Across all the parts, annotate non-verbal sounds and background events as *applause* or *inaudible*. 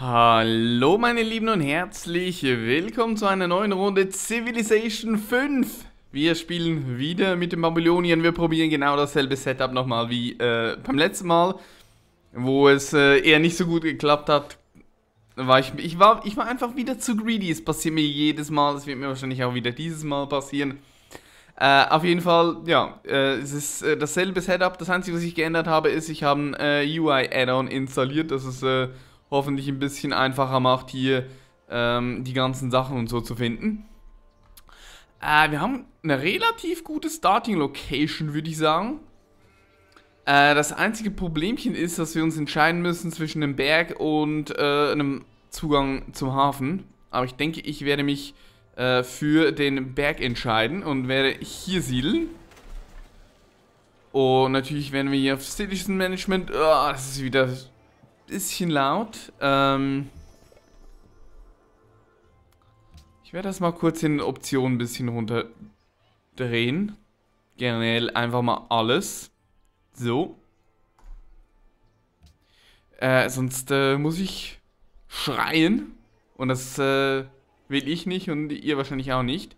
Hallo meine Lieben und herzlich willkommen zu einer neuen Runde Civilization 5. Wir spielen wieder mit den Babylonien. Wir probieren genau dasselbe Setup nochmal wie äh, beim letzten Mal, wo es äh, eher nicht so gut geklappt hat. War ich, ich, war, ich war einfach wieder zu greedy. Es passiert mir jedes Mal. Es wird mir wahrscheinlich auch wieder dieses Mal passieren. Äh, auf jeden Fall, ja, äh, es ist äh, dasselbe Setup. Das Einzige, was ich geändert habe, ist, ich habe ein äh, UI-Add-on installiert. Das ist hoffentlich ein bisschen einfacher macht, hier ähm, die ganzen Sachen und so zu finden. Äh, wir haben eine relativ gute Starting-Location, würde ich sagen. Äh, das einzige Problemchen ist, dass wir uns entscheiden müssen zwischen einem Berg und äh, einem Zugang zum Hafen. Aber ich denke, ich werde mich äh, für den Berg entscheiden und werde hier siedeln. Und natürlich werden wir hier auf Citizen Management... Oh, das ist wieder bisschen laut. Ähm ich werde das mal kurz in Optionen ein bisschen runterdrehen. Generell einfach mal alles. So. Äh, sonst äh, muss ich schreien. Und das äh, will ich nicht und ihr wahrscheinlich auch nicht.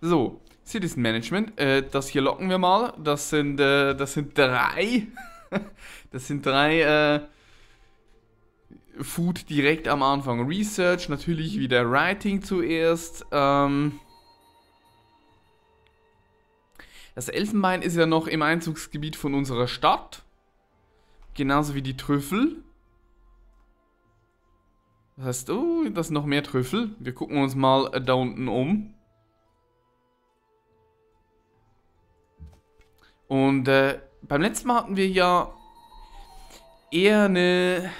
So, Citizen Management. Äh, das hier locken wir mal. Das sind, äh, das sind drei. *laughs* das sind drei äh, Food direkt am Anfang. Research, natürlich wieder Writing zuerst. Ähm das Elfenbein ist ja noch im Einzugsgebiet von unserer Stadt. Genauso wie die Trüffel. Das heißt, oh, das sind noch mehr Trüffel. Wir gucken uns mal da unten um. Und äh, beim letzten Mal hatten wir ja eher eine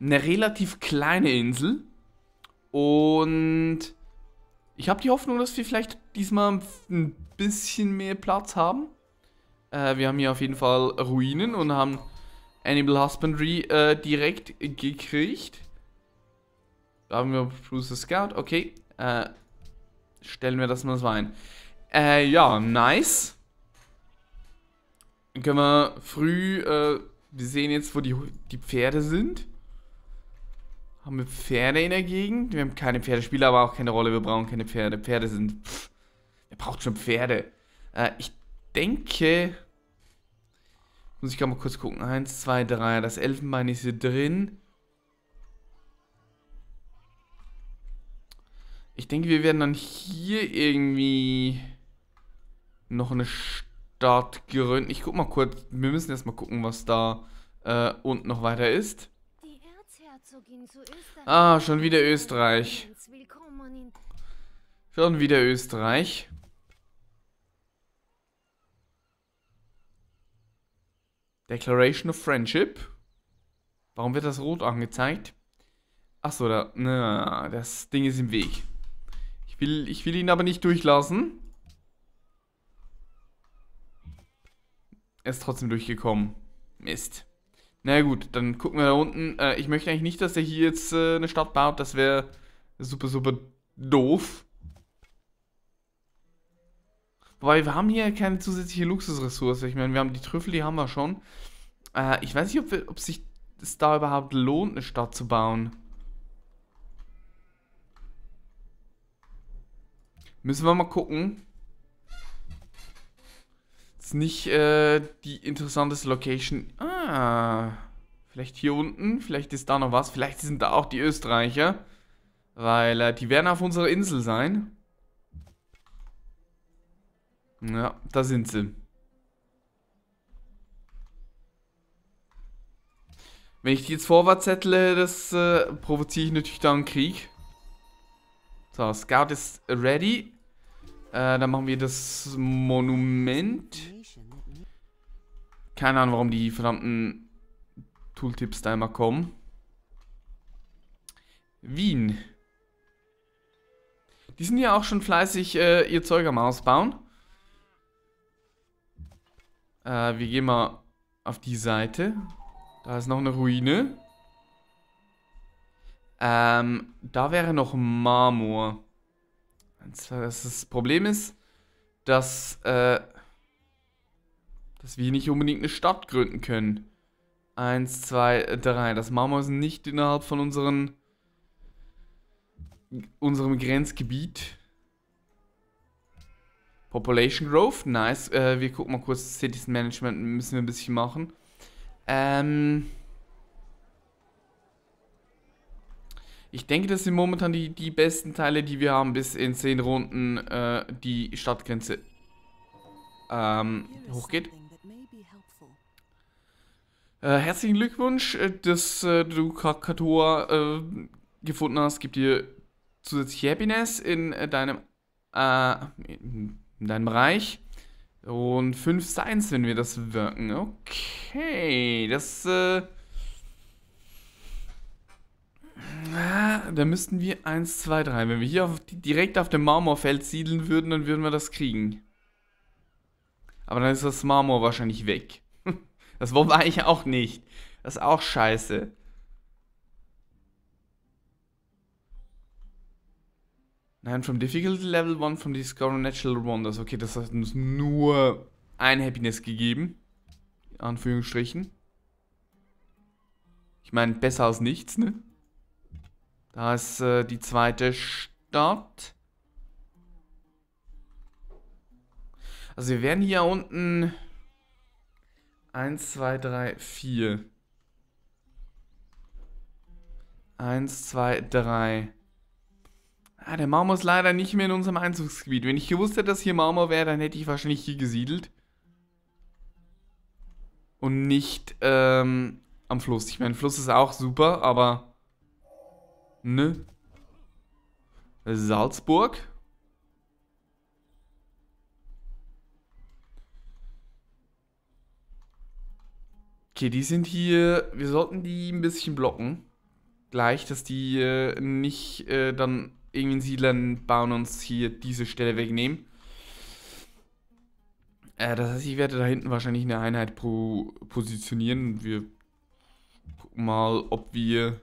eine relativ kleine Insel. Und ich habe die Hoffnung, dass wir vielleicht diesmal ein bisschen mehr Platz haben. Äh, wir haben hier auf jeden Fall Ruinen und haben Animal Husbandry äh, direkt gekriegt. Da haben wir Bruce the Scout. Okay. Äh, stellen wir das mal so ein. Äh, ja, nice. Dann können wir früh... Äh, wir sehen jetzt, wo die, die Pferde sind. Haben wir Pferde in der Gegend? Wir haben keine Pferde, spielen aber auch keine Rolle. Wir brauchen keine Pferde. Pferde sind... Pff, wer braucht schon Pferde? Äh, ich denke... Muss ich gerade mal kurz gucken. Eins, zwei, drei. Das Elfenbein ist hier drin. Ich denke, wir werden dann hier irgendwie noch eine Stadt gründen. Ich guck mal kurz. Wir müssen erstmal gucken, was da äh, unten noch weiter ist. Ah, schon wieder Österreich. Schon wieder Österreich. Declaration of Friendship. Warum wird das rot angezeigt? Achso, da, na, das Ding ist im Weg. Ich will, ich will ihn aber nicht durchlassen. Er ist trotzdem durchgekommen. Mist. Na gut, dann gucken wir da unten. Äh, ich möchte eigentlich nicht, dass er hier jetzt äh, eine Stadt baut. Das wäre super, super doof. Wobei, wir haben hier keine zusätzliche Luxusressource. Ich meine, wir haben die Trüffel, die haben wir schon. Äh, ich weiß nicht, ob, wir, ob sich es da überhaupt lohnt, eine Stadt zu bauen. Müssen wir mal gucken. Ist nicht äh, die interessanteste Location. Ah. Vielleicht hier unten, vielleicht ist da noch was, vielleicht sind da auch die Österreicher. Weil äh, die werden auf unserer Insel sein. Ja, da sind sie. Wenn ich die jetzt vorwärts settle, das äh, provoziere ich natürlich dann einen Krieg. So, Scout ist ready. Äh, dann machen wir das Monument. Keine Ahnung, warum die verdammten Tooltips da immer kommen. Wien. Die sind ja auch schon fleißig äh, ihr Zeug am Ausbauen. Äh, wir gehen mal auf die Seite. Da ist noch eine Ruine. Ähm, da wäre noch Marmor. Das Problem ist, dass, äh, dass wir nicht unbedingt eine Stadt gründen können. Eins, zwei, drei. Das machen wir nicht innerhalb von unseren, unserem Grenzgebiet. Population Growth, nice. Äh, wir gucken mal kurz, Cities Management müssen wir ein bisschen machen. Ähm, ich denke, das sind momentan die, die besten Teile, die wir haben, bis in 10 Runden äh, die Stadtgrenze ähm, hochgeht. Äh, herzlichen Glückwunsch, äh, dass äh, du Kakator äh, gefunden hast. Gibt dir zusätzliche Happiness in äh, deinem, in deinem Reich. Und 5 Science, wenn wir das wirken. Okay, das Na, da müssten wir 1, 2, 3. Wenn wir hier auf, direkt auf dem Marmorfeld siedeln würden, dann würden wir das kriegen. Aber dann ist das Marmor wahrscheinlich weg. *laughs* Das wollen wir eigentlich auch nicht. Das ist auch scheiße. Nein, from difficulty level 1, from discover natural wonders. Okay, das hat uns nur ein Happiness gegeben. Anführungsstrichen. Ich meine, besser als nichts, ne? Da ist äh, die zweite Stadt. Also wir werden hier unten 1, 2, 3, 4. 1, 2, 3. Ah, der Marmor ist leider nicht mehr in unserem Einzugsgebiet. Wenn ich gewusst hätte, dass hier Marmor wäre, dann hätte ich wahrscheinlich hier gesiedelt. Und nicht ähm, am Fluss. Ich meine, Fluss ist auch super, aber Nö. Salzburg? Okay, die sind hier... Wir sollten die ein bisschen blocken. Gleich, dass die äh, nicht äh, dann irgendwie einen Siedler bauen und uns hier diese Stelle wegnehmen. Äh, das heißt, ich werde da hinten wahrscheinlich eine Einheit pro positionieren. Wir gucken mal, ob wir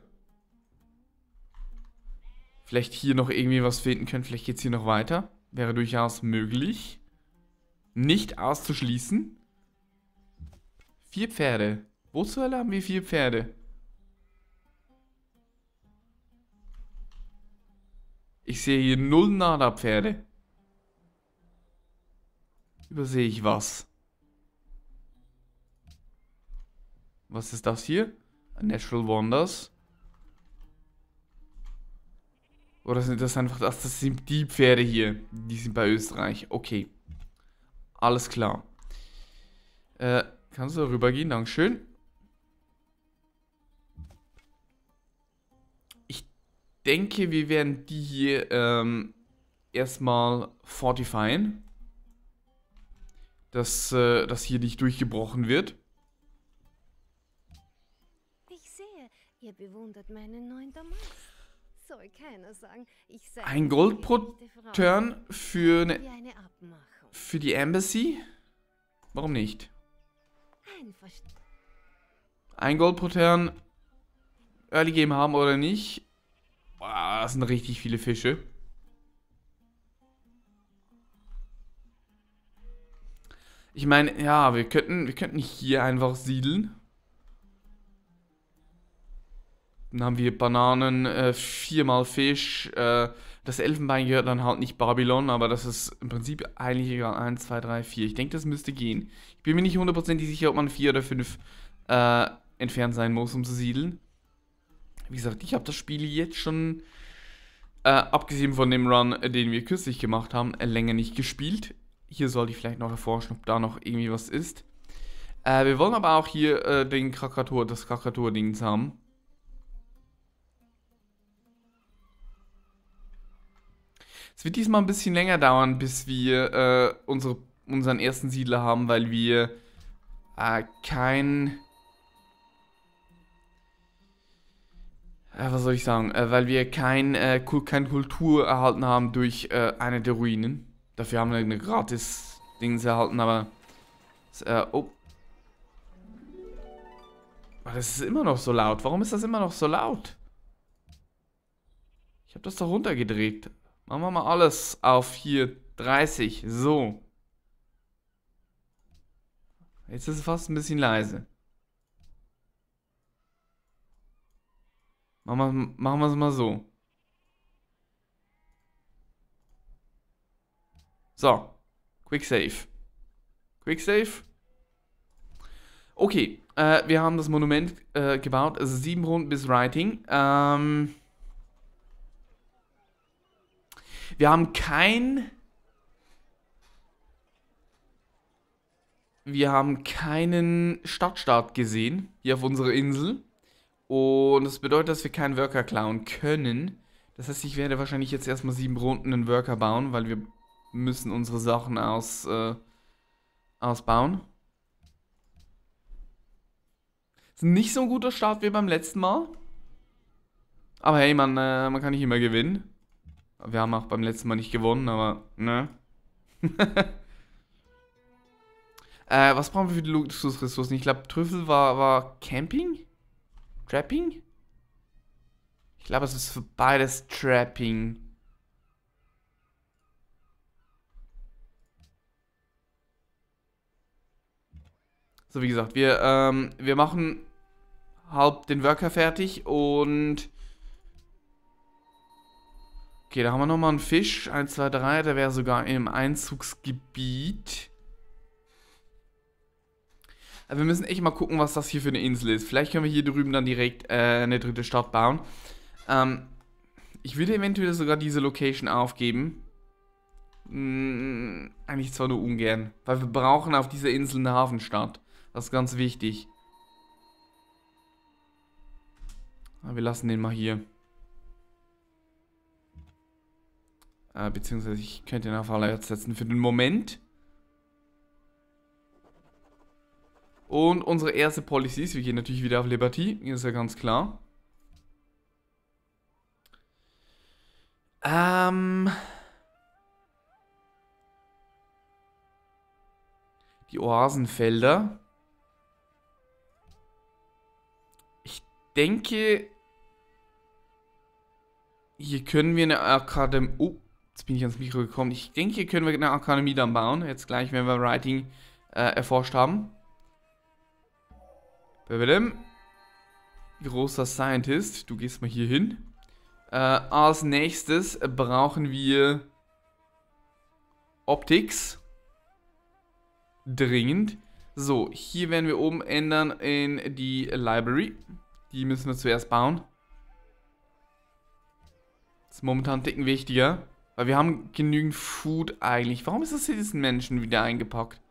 vielleicht hier noch irgendwie was finden können. Vielleicht geht es hier noch weiter. Wäre durchaus möglich. Nicht auszuschließen. Vier Pferde. Wozu haben wir vier Pferde? Ich sehe hier null Nada-Pferde. Übersehe ich was? Was ist das hier? Natural Wonders. Oder sind das einfach, das? das sind die Pferde hier. Die sind bei Österreich. Okay. Alles klar. Äh, kannst du rübergehen? Dankeschön. Ich denke, wir werden die hier ähm, erstmal fortifieren. Dass, äh, das hier nicht durchgebrochen wird. Ich sehe, ihr bewundert meinen neuen Damaskus. Ein Gold pro Turn für, eine, für die Embassy? Warum nicht? Ein Gold pro Turn Early Game haben oder nicht? Boah, das sind richtig viele Fische. Ich meine, ja, wir könnten, wir könnten hier einfach siedeln. Dann haben wir Bananen, äh, viermal Fisch. Äh, das Elfenbein gehört dann halt nicht Babylon, aber das ist im Prinzip eigentlich egal. 1, 2, 3, 4. Ich denke, das müsste gehen. Ich bin mir nicht hundertprozentig sicher, ob man vier oder fünf äh, entfernt sein muss, um zu siedeln. Wie gesagt, ich habe das Spiel jetzt schon, äh, abgesehen von dem Run, den wir kürzlich gemacht haben, länger nicht gespielt. Hier sollte ich vielleicht noch erforschen, ob da noch irgendwie was ist. Äh, wir wollen aber auch hier äh, den Krakatur, das Krakatur-Dings haben. Es wird diesmal ein bisschen länger dauern, bis wir äh, unsere, unseren ersten Siedler haben, weil wir äh, kein... Äh, was soll ich sagen? Äh, weil wir kein, äh, keine Kultur erhalten haben durch äh, eine der Ruinen. Dafür haben wir eine gratis Dings erhalten, aber... Äh, oh. Das ist immer noch so laut. Warum ist das immer noch so laut? Ich habe das doch runtergedreht. Machen wir mal alles auf hier 30. So. Jetzt ist es fast ein bisschen leise. Machen wir es mal so. So. Quick Save. Quick Save. Okay, äh, wir haben das Monument äh, gebaut. Also sieben Runden bis Writing. Ähm wir haben kein... Wir haben keinen Stadtstaat gesehen hier auf unserer Insel. Und das bedeutet, dass wir keinen Worker klauen können. Das heißt, ich werde wahrscheinlich jetzt erstmal sieben Runden einen Worker bauen, weil wir müssen unsere Sachen aus, äh, ausbauen. Das ist nicht so ein guter Start wie beim letzten Mal. Aber hey, man, äh, man kann nicht immer gewinnen. Wir haben auch beim letzten Mal nicht gewonnen, aber ne. *laughs* äh, was brauchen wir für die Luxusressourcen? Ich glaube, Trüffel war, war Camping? Trapping? Ich glaube, es ist für beides Trapping. So, wie gesagt, wir, ähm, wir machen halb den Worker fertig und Okay, da haben wir nochmal einen Fisch. 1, 2, 3. Der wäre sogar im Einzugsgebiet. Aber also wir müssen echt mal gucken, was das hier für eine Insel ist. Vielleicht können wir hier drüben dann direkt äh, eine dritte Stadt bauen. Ähm, ich würde eventuell sogar diese Location aufgeben. Hm, eigentlich zwar nur ungern. Weil wir brauchen auf dieser Insel eine Hafenstadt. Das ist ganz wichtig. Aber ah, wir lassen den mal hier. Äh, beziehungsweise ich könnte ihn auf allererst setzen für den Moment. Und unsere erste Policy ist, wir gehen natürlich wieder auf Liberty, ist ja ganz klar. Ähm... Die Oasenfelder. Ich denke, hier können wir eine Akademie... Oh, Jetzt bin ich ans Mikro gekommen. Ich denke, hier können wir eine Akademie dann bauen. Jetzt gleich, wenn wir Writing äh, erforscht haben. Bebelem. Großer Scientist. Du gehst mal hier hin. Äh, als nächstes brauchen wir Optics. Dringend. So, hier werden wir oben ändern in die Library. Die müssen wir zuerst bauen. Ist momentan dicken wichtiger. Weil wir haben genügend Food eigentlich. Warum ist das hier diesen Menschen wieder eingepackt?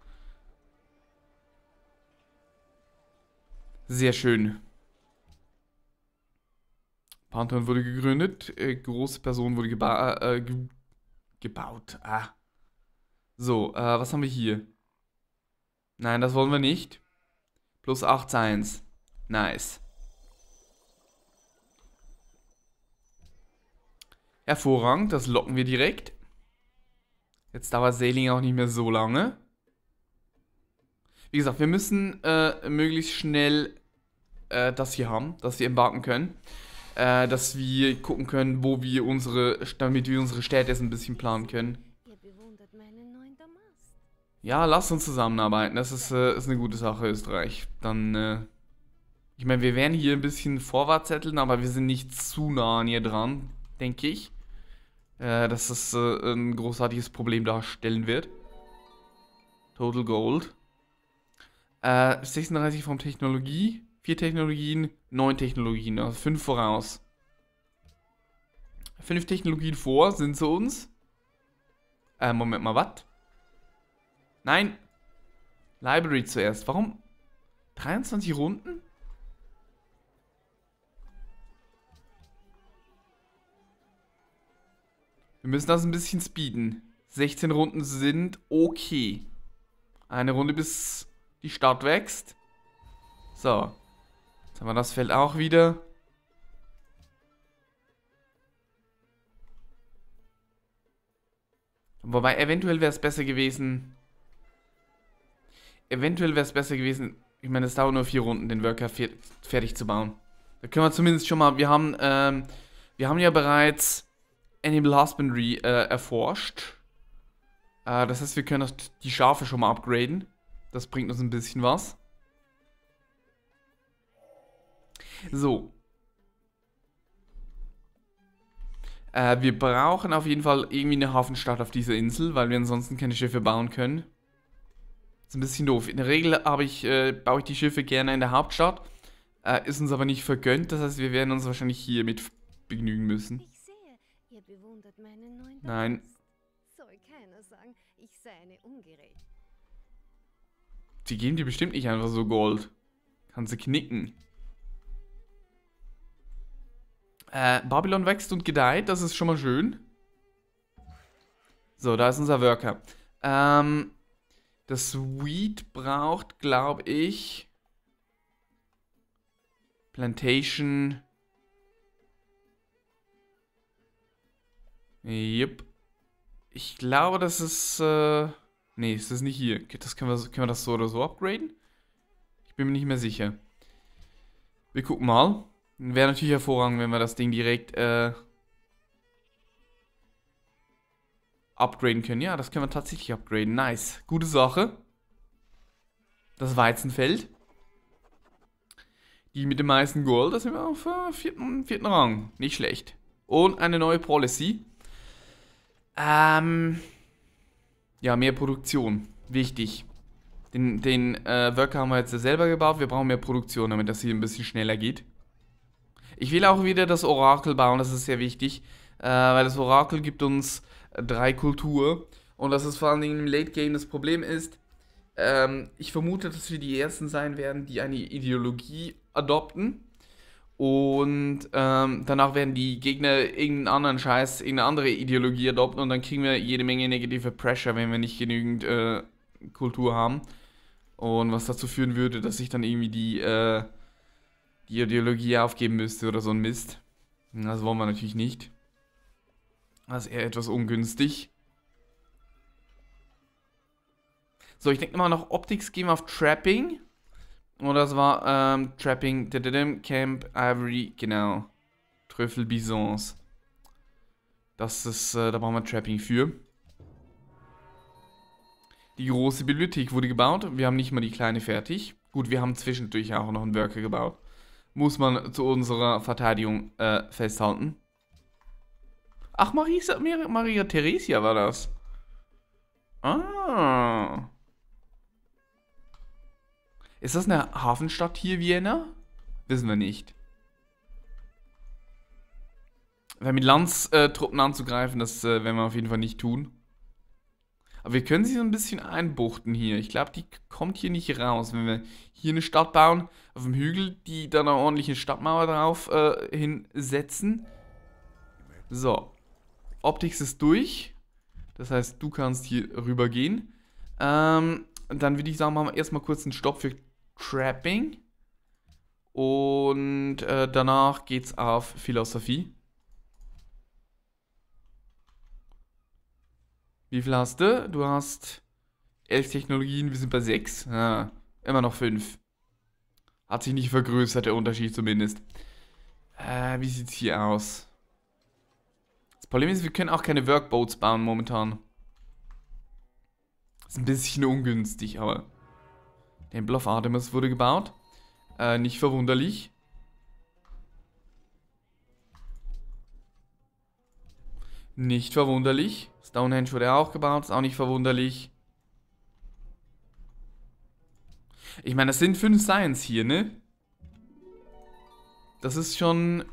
Sehr schön. Pantheon wurde gegründet. Äh, große Person wurde geba äh, äh, ge gebaut. Ah. So, äh, was haben wir hier? Nein, das wollen wir nicht. Plus 8 Science. Nice. Hervorragend, das locken wir direkt. Jetzt dauert Sailing auch nicht mehr so lange. Wie gesagt, wir müssen äh, möglichst schnell äh, das hier haben, dass wir embarken können. Äh, dass wir gucken können, wo wir unsere, damit wir unsere Städte ein bisschen planen können. Ja, lasst uns zusammenarbeiten. Das ist, äh, ist eine gute Sache, Österreich. Dann, äh, ich meine, wir werden hier ein bisschen vorwärts zetteln, aber wir sind nicht zu nah an ihr dran, denke ich äh, dass das äh, ein großartiges Problem darstellen wird. Total Gold. Äh, 36 vom Technologie, 4 Technologien, 9 Technologien, also 5 voraus. 5 Technologien vor sind zu uns. Äh, Moment mal, was? Nein. Library zuerst. Warum? 23 Runden? Wir müssen das ein bisschen speeden. 16 Runden sind okay. Eine Runde bis die Stadt wächst. So. Jetzt haben wir das Feld auch wieder. Wobei, eventuell wäre es besser gewesen. Eventuell wäre es besser gewesen. Ich meine, es dauert nur vier Runden, den Worker fertig zu bauen. Da können wir zumindest schon mal. Wir haben, ähm, wir haben ja bereits Animal Husbandry äh, erforscht. Äh, das heißt, wir können die Schafe schon mal upgraden. Das bringt uns ein bisschen was. So. Äh, wir brauchen auf jeden Fall irgendwie eine Hafenstadt auf dieser Insel, weil wir ansonsten keine Schiffe bauen können. Ist ein bisschen doof. In der Regel ich, äh, baue ich die Schiffe gerne in der Hauptstadt. Äh, ist uns aber nicht vergönnt, das heißt, wir werden uns wahrscheinlich hiermit begnügen müssen. Nein. Soll keiner sagen, ich sei eine ungerecht. Die geben dir bestimmt nicht einfach so Gold. Kannst du knicken. Äh, Babylon wächst und gedeiht, das ist schon mal schön. So, da ist unser Worker. Ähm, das Weed braucht, glaube ich, Plantation Jupp. Ich glaube, das ist... Äh, nee, es ist nicht hier. Das können, wir, können wir das so oder so upgraden? Ich bin mir nicht mehr sicher. Wir gucken mal. Wäre natürlich hervorragend, wenn wir das Ding direkt äh, upgraden können. Ja, das können wir tatsächlich upgraden. Nice. Gute Sache. Das Weizenfeld. Die mit dem meisten Gold, das sind wir auf äh, vierten, vierten Rang. Nicht schlecht. Und eine neue Policy. Ähm, ja, mehr Produktion. Wichtig. Den, den äh, Worker haben wir jetzt selber gebaut. Wir brauchen mehr Produktion, damit das hier ein bisschen schneller geht. Ich will auch wieder das Orakel bauen, das ist sehr wichtig. Äh, weil das Orakel gibt uns drei Kultur. Und das ist vor allen Dingen im Late Game das Problem ist. Ähm, ich vermute, dass wir die Ersten sein werden, die eine Ideologie adopten. Und ähm, danach werden die Gegner irgendeinen anderen Scheiß, irgendeine andere Ideologie adopten und dann kriegen wir jede Menge negative Pressure, wenn wir nicht genügend äh, Kultur haben. Und was dazu führen würde, dass ich dann irgendwie die, äh, die Ideologie aufgeben müsste oder so ein Mist. Das wollen wir natürlich nicht. Das ist eher etwas ungünstig. So, ich denke mal noch Optics wir auf Trapping. Und das war ähm, Trapping Camp Ivory, genau. Trüffel Bisons. Das ist, äh, da brauchen wir Trapping für. Die große Bibliothek wurde gebaut. Wir haben nicht mal die kleine fertig. Gut, wir haben zwischendurch auch noch einen Worker gebaut. Muss man zu unserer Verteidigung äh, festhalten. Ach, Marisa, Maria Theresia war das. Ah. Ist das eine Hafenstadt hier, Vienna? Wissen wir nicht. Weil mit Landstruppen anzugreifen, das äh, werden wir auf jeden Fall nicht tun. Aber wir können sie so ein bisschen einbuchten hier. Ich glaube, die kommt hier nicht raus. Wenn wir hier eine Stadt bauen, auf dem Hügel, die dann eine ordentliche Stadtmauer drauf äh, hinsetzen. So. Optics ist durch. Das heißt, du kannst hier rüber gehen. Ähm, dann würde ich sagen, machen wir erstmal kurz einen Stopp für Trapping. Und äh, danach geht's auf Philosophie. Wie viel hast du? Du hast elf Technologien, wir sind bei sechs. Ah, immer noch fünf. Hat sich nicht vergrößert, der Unterschied zumindest. Äh, wie sieht's hier aus? Das Problem ist, wir können auch keine Workboats bauen momentan. Ist ein bisschen ungünstig, aber Temple of Artemis wurde gebaut. Äh, nicht verwunderlich. Nicht verwunderlich. Stonehenge wurde auch gebaut, ist auch nicht verwunderlich. Ich meine, das sind fünf Science hier, ne? Das ist schon...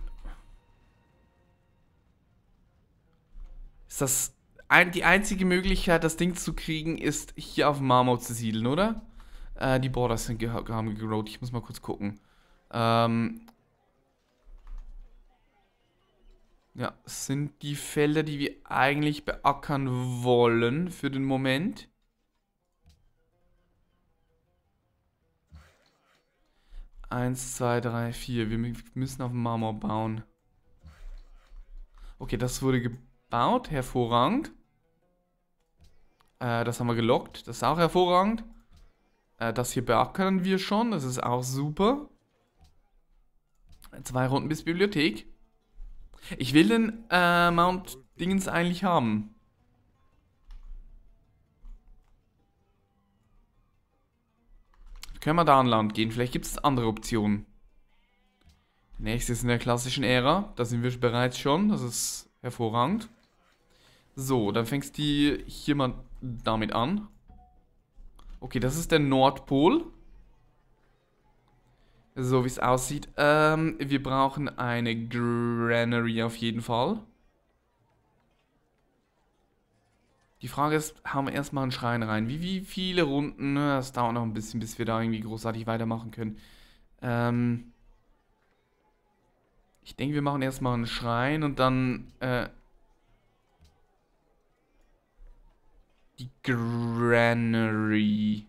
Ist das... Ein, die einzige Möglichkeit, das Ding zu kriegen, ist hier auf Marmor zu siedeln, oder? Äh, die Borders sind ge haben gerollt. Ich muss mal kurz gucken. Ähm ja, sind die Felder, die wir eigentlich beackern wollen für den Moment. Eins, zwei, drei, vier. Wir müssen auf Marmor bauen. Okay, das wurde gebaut. Hervorragend. Äh, das haben wir gelockt. Das ist auch hervorragend. Äh, das hier beackern wir schon. Das ist auch super. Zwei Runden bis Bibliothek. Ich will den äh, Mount Dingens eigentlich haben. Können wir da an Land gehen? Vielleicht gibt es andere Optionen. Nächstes in der klassischen Ära. Da sind wir bereits schon. Das ist hervorragend. So, dann fängst du hier mal damit an. Okay, das ist der Nordpol. So wie es aussieht. Ähm, wir brauchen eine Granary auf jeden Fall. Die Frage ist, haben wir erstmal einen Schrein rein? Wie, wie viele Runden? Ne, das dauert noch ein bisschen, bis wir da irgendwie großartig weitermachen können. Ähm ich denke, wir machen erstmal einen Schrein und dann äh, Die Granary.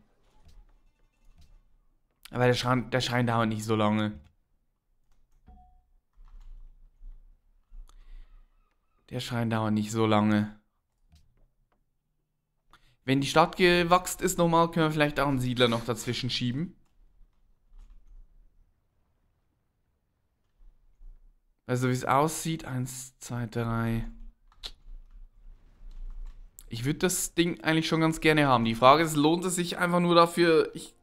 Aber der Schrein, der Schrein dauert nicht so lange. Der Schrein dauert nicht so lange. Wenn die Stadt gewachsen ist nochmal, können wir vielleicht auch einen Siedler noch dazwischen schieben. Also wie es aussieht, eins, zwei, drei. Ich würde das Ding eigentlich schon ganz gerne haben. Die Frage ist, lohnt es sich einfach nur dafür, ich,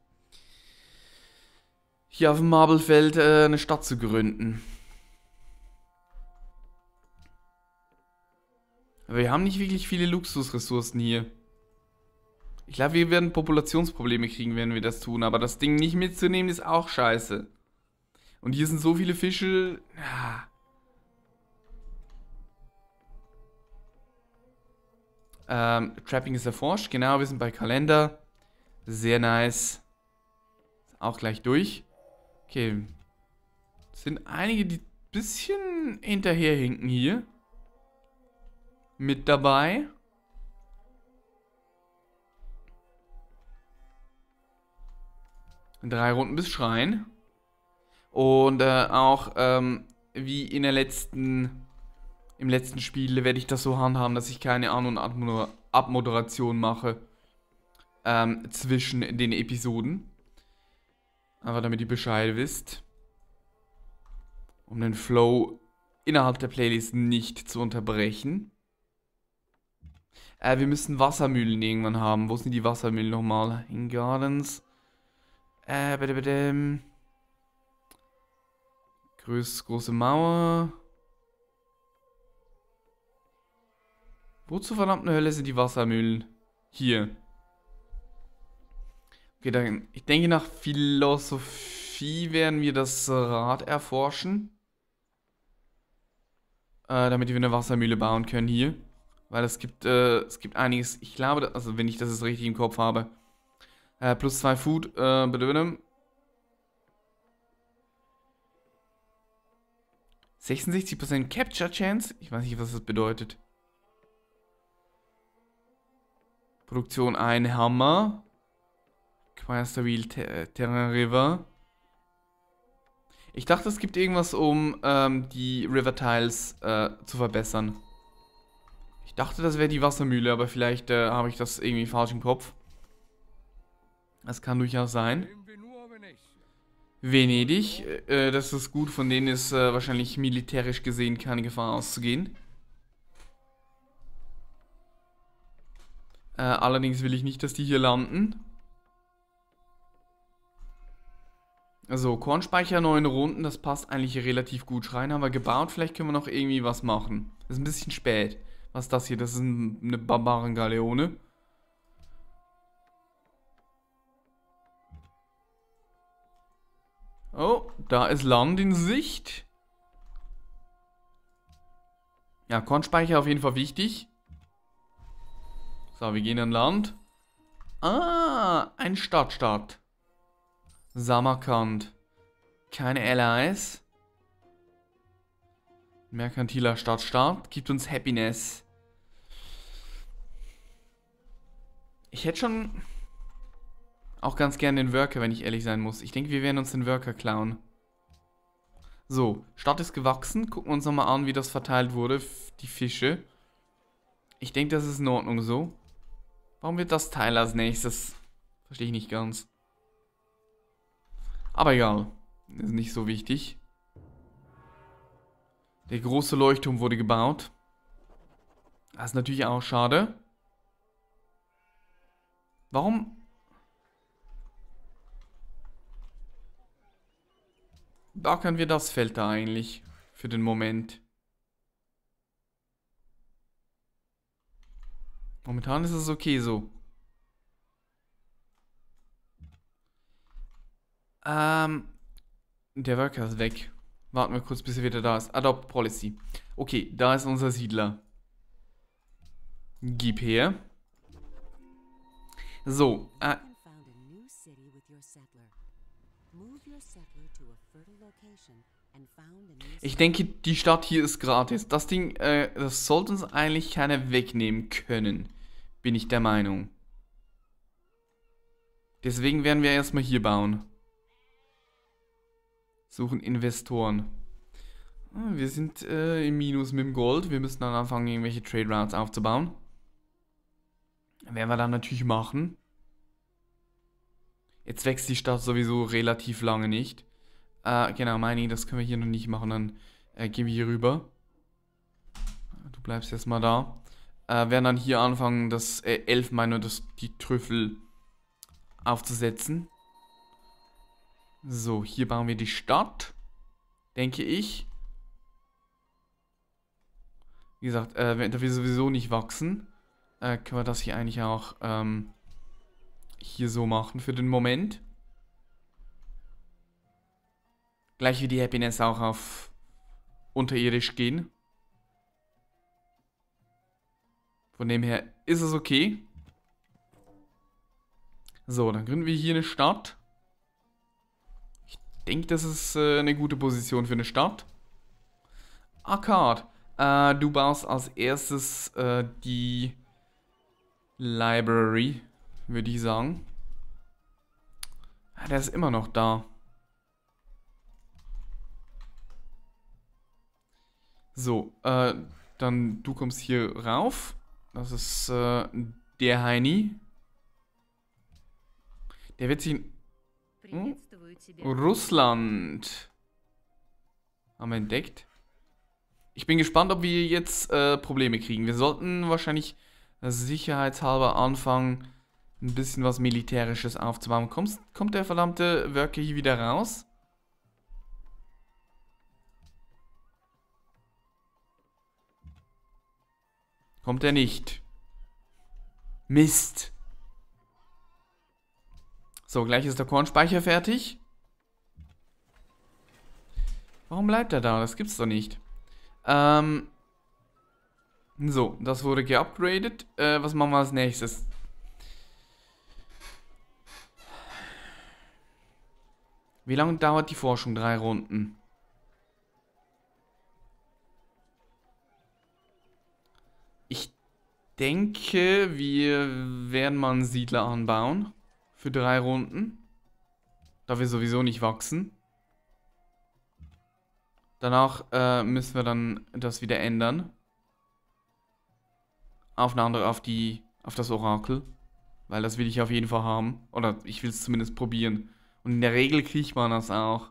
hier auf dem Marblefeld äh, eine Stadt zu gründen? Aber wir haben nicht wirklich viele Luxusressourcen hier. Ich glaube, wir werden Populationsprobleme kriegen, wenn wir das tun. Aber das Ding nicht mitzunehmen, ist auch scheiße. Und hier sind so viele Fische. Ja. Ah. Ähm, Trapping ist erforscht, genau, wir sind bei Kalender. Sehr nice. Auch gleich durch. Okay. Es sind einige, die ein bisschen hinterherhinken hier. Mit dabei. Drei Runden bis Schrein. Und äh, auch ähm, wie in der letzten im letzten Spiel werde ich das so handhaben, dass ich keine An- und Abmoderation mache ähm, zwischen den Episoden. Einfach damit ihr Bescheid wisst, um den Flow innerhalb der Playlist nicht zu unterbrechen. Äh, wir müssen Wassermühlen irgendwann haben. Wo sind die Wassermühlen nochmal? In Gardens. Äh, bitte, bitte. Groß, große Mauer. Wo zur verdammten Hölle sind die Wassermühlen? Hier. Okay, dann, ich denke, nach Philosophie werden wir das Rad erforschen. Äh, damit wir eine Wassermühle bauen können hier. Weil es gibt, äh, es gibt einiges, ich glaube, also wenn ich das jetzt richtig im Kopf habe. Äh, plus zwei Food, äh, bitte, 66% Capture Chance? Ich weiß nicht, was das bedeutet. Produktion ein Hammer. Querstabil Ter äh, Terrain River. Ich dachte, es gibt irgendwas, um ähm, die River Tiles äh, zu verbessern. Ich dachte, das wäre die Wassermühle, aber vielleicht äh, habe ich das irgendwie falsch im Kopf. Das kann durchaus sein. Venedig, äh, äh das ist gut, von denen ist äh, wahrscheinlich militärisch gesehen keine Gefahr auszugehen. Äh, allerdings will ich nicht, dass die hier landen. So, Kornspeicher 9 Runden, das passt eigentlich relativ gut. Schrein haben wir gebaut, vielleicht können wir noch irgendwie was machen. Ist ein bisschen spät. Was ist das hier? Das ist ein, eine Barbarengaleone. Oh, da ist Land in Sicht. Ja, Kornspeicher auf jeden Fall wichtig. So, wir gehen an Land. Ah, ein Stadtstaat. Samarkand. Keine Allies. Merkantiler Stadtstaat. Gibt uns Happiness. Ich hätte schon auch ganz gerne den Worker, wenn ich ehrlich sein muss. Ich denke, wir werden uns den Worker klauen. So, Stadt ist gewachsen. Gucken wir uns nochmal an, wie das verteilt wurde. Die Fische. Ich denke, das ist in Ordnung so. Warum wird das Teil als nächstes? Verstehe ich nicht ganz. Aber egal. Ist nicht so wichtig. Der große Leuchtturm wurde gebaut. Das ist natürlich auch schade. Warum? Backern wir das Feld da eigentlich für den Moment? Momentan ist es okay so. Ähm, der Worker ist weg. Warten wir kurz, bis er wieder da ist. Adopt Policy. Okay, da ist unser Siedler. Gib her. So. Äh, Move your settler to a fertile location ich denke, die Stadt hier ist gratis. Das Ding, äh, das sollte uns eigentlich keiner wegnehmen können. Bin ich der Meinung. Deswegen werden wir erstmal hier bauen. Suchen Investoren. Ah, wir sind äh, im Minus mit dem Gold. Wir müssen dann anfangen, irgendwelche Trade Routes aufzubauen. Werden wir dann natürlich machen. Jetzt wächst die Stadt sowieso relativ lange nicht. Ah, genau, Mini, das können wir hier noch nicht machen. Dann äh, gehen wir hier rüber. Du bleibst jetzt mal da. Äh, werden dann hier anfangen, das äh, meine, das, die Trüffel aufzusetzen. So, hier bauen wir die Stadt. Denke ich. Wie gesagt, äh, wenn wir sowieso nicht wachsen, äh, können wir das hier eigentlich auch ähm, hier so machen für den Moment. Gleich wie die Happiness auch auf unterirdisch gehen. Von dem her ist es okay. So, dann gründen wir hier eine Stadt. Ich denke, das ist äh, eine gute Position für eine Stadt. Akkad, äh, du baust als erstes äh, die Library, würde ich sagen. Ja, ah, der ist immer noch da. So, äh, dann du kommst hier rauf. Das ist äh, der Heini. Der wird sich in hm? oh, Russland haben wir entdeckt. Ich bin gespannt, ob wir jetzt äh, Probleme kriegen. Wir sollten wahrscheinlich äh, sicherheitshalber anfangen, ein bisschen was Militärisches aufzubauen. Kommst, kommt der verdammte Wörke hier wieder raus? Kommt er nicht. Mist. So, gleich ist der Kornspeicher fertig. Warum bleibt er da? Das gibt's doch nicht. Ähm. So, das wurde geupgradet. Äh, was machen wir als nächstes? Wie lange dauert die Forschung? Drei Runden. denke, wir werden mal einen Siedler anbauen. Für drei Runden. Da wir sowieso nicht wachsen. Danach äh, müssen wir dann das wieder ändern. Auf eine andere, auf die, auf das Orakel. Weil das will ich auf jeden Fall haben. Oder ich will es zumindest probieren. Und in der Regel kriegt man das auch.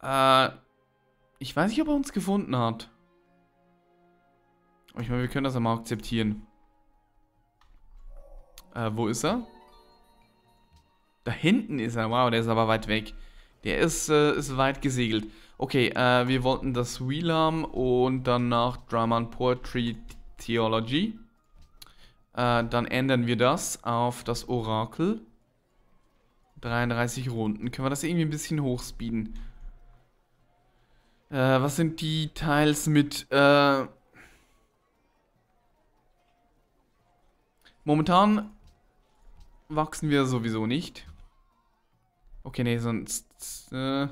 Äh, ich weiß nicht, ob er uns gefunden hat. Aber ich meine, wir können das ja mal akzeptieren. Äh, wo ist er? Da hinten ist er. Wow, der ist aber weit weg. Der ist, äh, ist weit gesegelt. Okay, äh, wir wollten das Wheelam und danach Drama and Poetry Theology. Äh, dann ändern wir das auf das Orakel. 33 Runden. Können wir das irgendwie ein bisschen hochspeeden? Äh, was sind die Teils mit... Äh, momentan wachsen wir sowieso nicht. Okay, nee, sonst... Äh,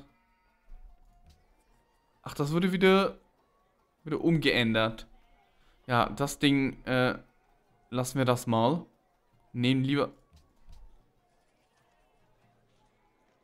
ach, das wurde wieder... Wieder umgeändert. Ja, das Ding... Äh, lassen wir das mal. Nehmen lieber